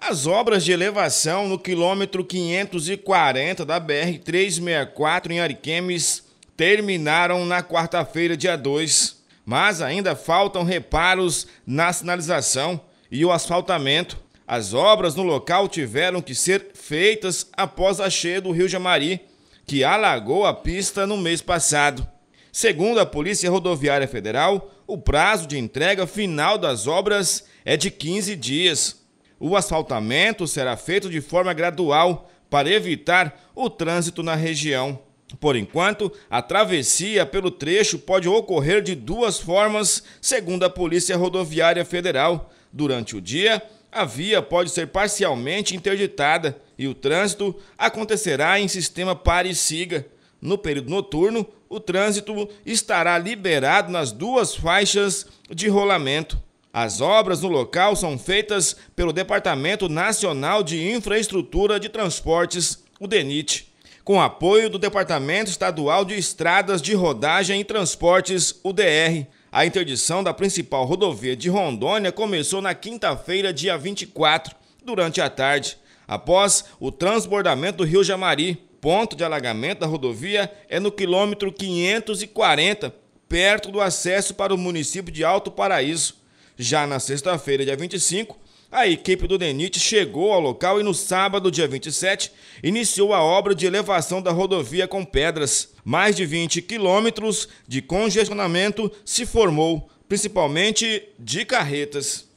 As obras de elevação no quilômetro 540 da BR-364 em Ariquemes terminaram na quarta-feira, dia 2, mas ainda faltam reparos na sinalização e o asfaltamento. As obras no local tiveram que ser feitas após a cheia do Rio Jamari, que alagou a pista no mês passado. Segundo a Polícia Rodoviária Federal, o prazo de entrega final das obras é de 15 dias o asfaltamento será feito de forma gradual para evitar o trânsito na região. Por enquanto, a travessia pelo trecho pode ocorrer de duas formas, segundo a Polícia Rodoviária Federal. Durante o dia, a via pode ser parcialmente interditada e o trânsito acontecerá em sistema pare e siga. No período noturno, o trânsito estará liberado nas duas faixas de rolamento. As obras no local são feitas pelo Departamento Nacional de Infraestrutura de Transportes, o DENIT, com apoio do Departamento Estadual de Estradas de Rodagem e Transportes, o DR. A interdição da principal rodovia de Rondônia começou na quinta-feira, dia 24, durante a tarde, após o transbordamento do Rio Jamari. Ponto de alagamento da rodovia é no quilômetro 540, perto do acesso para o município de Alto Paraíso. Já na sexta-feira, dia 25, a equipe do DENIT chegou ao local e no sábado, dia 27, iniciou a obra de elevação da rodovia com pedras. Mais de 20 quilômetros de congestionamento se formou, principalmente de carretas.